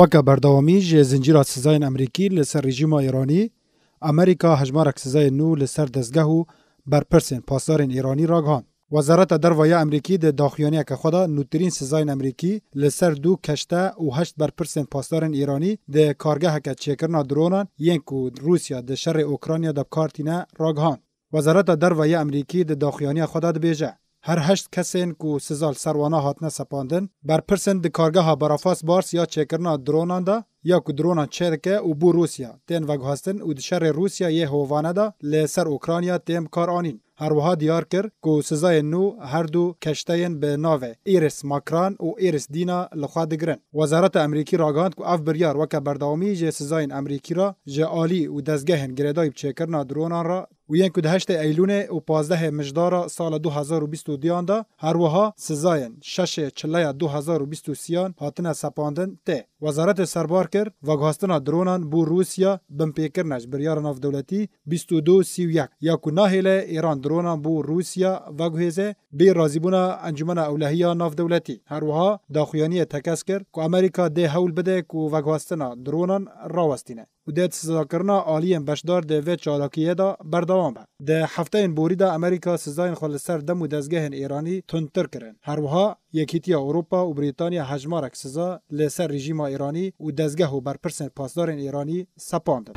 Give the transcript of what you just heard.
وەکە بەردەوامیش زنجیرا سزایên ئەمریکی li ser rejima Îranî, Amerîka hejmarek sizayên nû li ser dezgeh û berpirsên pasarên Îranî raghand. Wezareta Dervaya Emerîkî di daxuyaniyeke xwe da nûtirîn sizayên Emerîkî li ser du keşte û heşt berpirsên pasarên Îranî di kargeheke çêkirina dronan yên ku Rusya di şerê Ukrayna de kartîne raghand. Wezareta Dervaya Emerîkî di daxuyaniya xwe da dibêje. هر هشت کسین کو سزال سروانه هاتنه سپاندن برپرسن د کارگاه برافاس بارس یا چکرنا درونان دا یا کو درونا چرکه او بو روسیا تین وگهاستن او د شر روسیا یه هوانه دا لسر اوکرانیا تیم کار آنین هر وها دیار کر کو سزای نو هر دو کشتین به ناو ایرس ماکران او ایرس دینا لخوا دگرن وزارت امریکی راگاند کو اف بریار وک برداومی ج سزای امریکی را ج عالی او دزگهن گردای چکرنا درونان را و یک و ایلون و پازده مجدار سال 2022 دا هر وها سزاین شش چلای 2023 هاتن سپاندن ته. وزارت سربار کرد و گهاستنا درونان بو روسیا بم پیکرنش بریار ناف دولتی 22 31 یا کناهل ایران درونان بو روسیا و گهزه بی رازیبونا انجمن اولهیا ناف دولتی هر وها داخویانی تکس کرد که امریکا ده هول بده که و گهاستنا درونان راوستینه و د سزاکرنا عالی بشدار د و چالاکیه دا بردوام به د هفته بوری د امریکا سزاین خلصر دم و دزگه ایرانی تندتر کرن هر وها یکیتی اروپا و بریتانیا هجمارک سزا لسر رژیم ایرانی و دزگه و برپرسن پاسدار ایرانی سپاند.